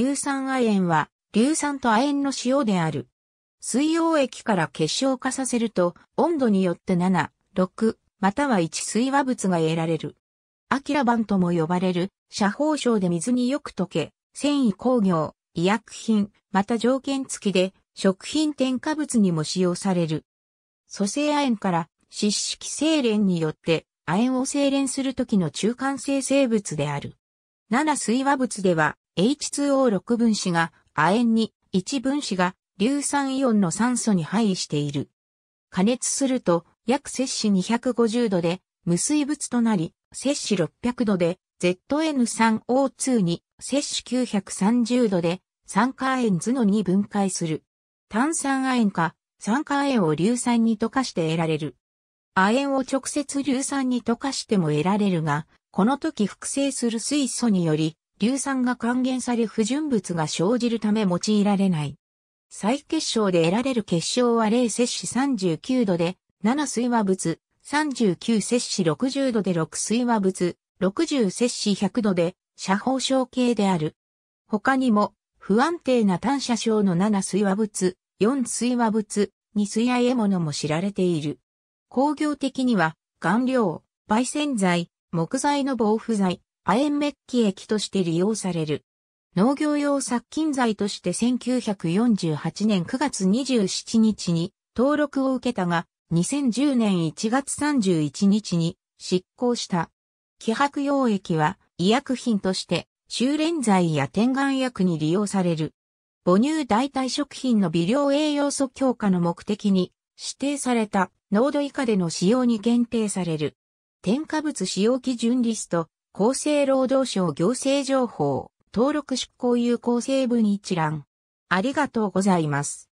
硫酸亜鉛は、硫酸と亜鉛の塩である。水溶液から結晶化させると、温度によって7、6、または1水和物が得られる。アキラバンとも呼ばれる、斜方症で水によく溶け、繊維工業、医薬品、また条件付きで、食品添加物にも使用される。蘇生亜鉛から、湿式精錬によって、亜鉛を精錬するときの中間性生物である。7水和物では、H2O6 分子が亜鉛に、1分子が硫酸イオンの酸素に配位している。加熱すると約摂氏250度で無水物となり、摂氏600度で ZN3O2 に摂氏930度で酸化亜鉛図のに分解する。炭酸亜鉛か酸化亜鉛を硫酸に溶かして得られる。亜鉛を直接硫酸に溶かしても得られるが、この時複製する水素により硫酸が還元され不純物が生じるため用いられない。再結晶で得られる結晶は0摂氏39度で、7水和物、39摂氏60度で6水和物、60摂氏100度で、射方症系である。他にも、不安定な単射症の7水和物、4水和物、2水和獲物も知られている。工業的には、顔料、焙煎剤、木材の防腐剤、亜鉛メッキ液として利用される。農業用殺菌剤として1948年9月27日に登録を受けたが、2010年1月31日に執行した。気白溶液は医薬品として修練剤や点眼薬に利用される。母乳代替食品の微量栄養素強化の目的に指定された濃度以下での使用に限定される。添加物使用基準リスト厚生労働省行政情報、登録執行有効成分一覧。ありがとうございます。